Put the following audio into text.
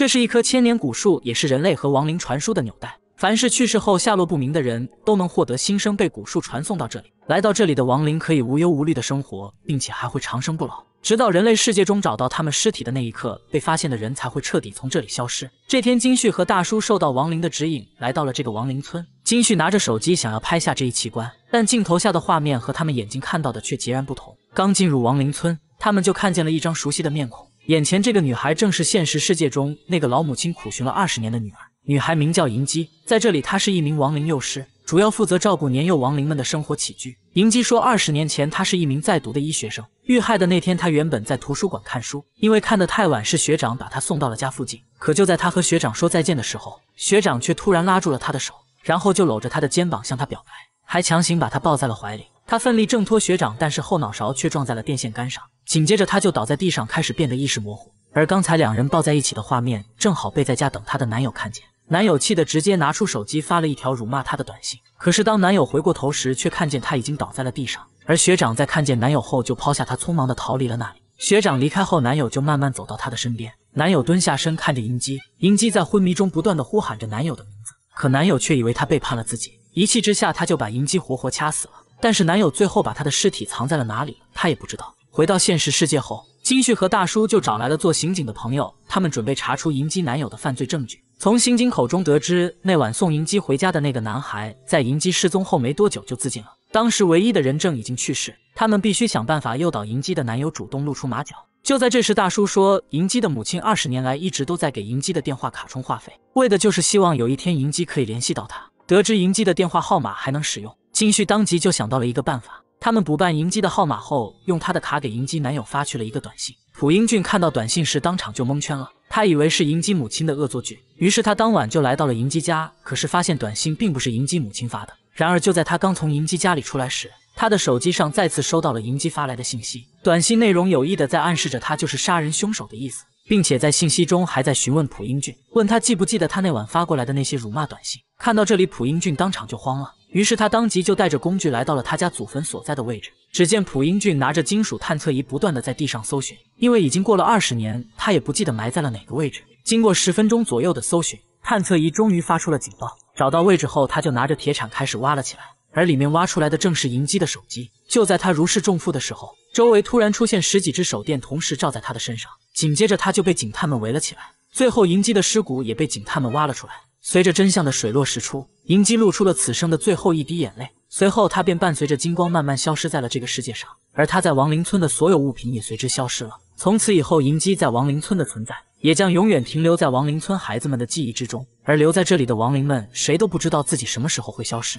这是一棵千年古树，也是人类和亡灵传输的纽带。凡是去世后下落不明的人，都能获得新生，被古树传送到这里。来到这里的亡灵可以无忧无虑的生活，并且还会长生不老，直到人类世界中找到他们尸体的那一刻，被发现的人才会彻底从这里消失。这天，金旭和大叔受到亡灵的指引，来到了这个亡灵村。金旭拿着手机想要拍下这一奇观，但镜头下的画面和他们眼睛看到的却截然不同。刚进入亡灵村，他们就看见了一张熟悉的面孔。眼前这个女孩正是现实世界中那个老母亲苦寻了二十年的女儿。女孩名叫银姬，在这里她是一名亡灵幼师，主要负责照顾年幼亡灵们的生活起居。银姬说，二十年前她是一名在读的医学生，遇害的那天她原本在图书馆看书，因为看得太晚，是学长把她送到了家附近。可就在她和学长说再见的时候，学长却突然拉住了她的手，然后就搂着她的肩膀向她表白，还强行把她抱在了怀里。她奋力挣脱学长，但是后脑勺却撞在了电线杆上。紧接着，他就倒在地上，开始变得意识模糊。而刚才两人抱在一起的画面，正好被在家等她的男友看见。男友气得直接拿出手机发了一条辱骂她的短信。可是当男友回过头时，却看见他已经倒在了地上。而学长在看见男友后，就抛下他，匆忙的逃离了那里。学长离开后，男友就慢慢走到他的身边。男友蹲下身，看着银姬，银姬在昏迷中不断的呼喊着男友的名字。可男友却以为他背叛了自己，一气之下他就把银姬活活掐死了。但是男友最后把他的尸体藏在了哪里，他也不知道。回到现实世界后，金旭和大叔就找来了做刑警的朋友，他们准备查出银姬男友的犯罪证据。从刑警口中得知，那晚送银姬回家的那个男孩，在银姬失踪后没多久就自尽了。当时唯一的人证已经去世，他们必须想办法诱导银姬的男友主动露出马脚。就在这时，大叔说，银姬的母亲二十年来一直都在给银姬的电话卡充话费，为的就是希望有一天银姬可以联系到他。得知银姬的电话号码还能使用，金旭当即就想到了一个办法。他们补办银姬的号码后，用她的卡给银姬男友发去了一个短信。朴英俊看到短信时，当场就蒙圈了。他以为是银姬母亲的恶作剧，于是他当晚就来到了银姬家。可是发现短信并不是银姬母亲发的。然而就在他刚从银姬家里出来时，他的手机上再次收到了银姬发来的信息。短信内容有意的在暗示着他就是杀人凶手的意思。并且在信息中还在询问朴英俊，问他记不记得他那晚发过来的那些辱骂短信。看到这里，朴英俊当场就慌了，于是他当即就带着工具来到了他家祖坟所在的位置。只见朴英俊拿着金属探测仪，不断的在地上搜寻，因为已经过了二十年，他也不记得埋在了哪个位置。经过十分钟左右的搜寻，探测仪终于发出了警报。找到位置后，他就拿着铁铲开始挖了起来，而里面挖出来的正是银基的手机。就在他如释重负的时候，周围突然出现十几只手电，同时照在他的身上。紧接着，他就被警探们围了起来。最后，银姬的尸骨也被警探们挖了出来。随着真相的水落石出，银姬露出了此生的最后一滴眼泪。随后，他便伴随着金光慢慢消失在了这个世界上。而他在亡灵村的所有物品也随之消失了。从此以后，银姬在亡灵村的存在也将永远停留在亡灵村孩子们的记忆之中。而留在这里的亡灵们，谁都不知道自己什么时候会消失。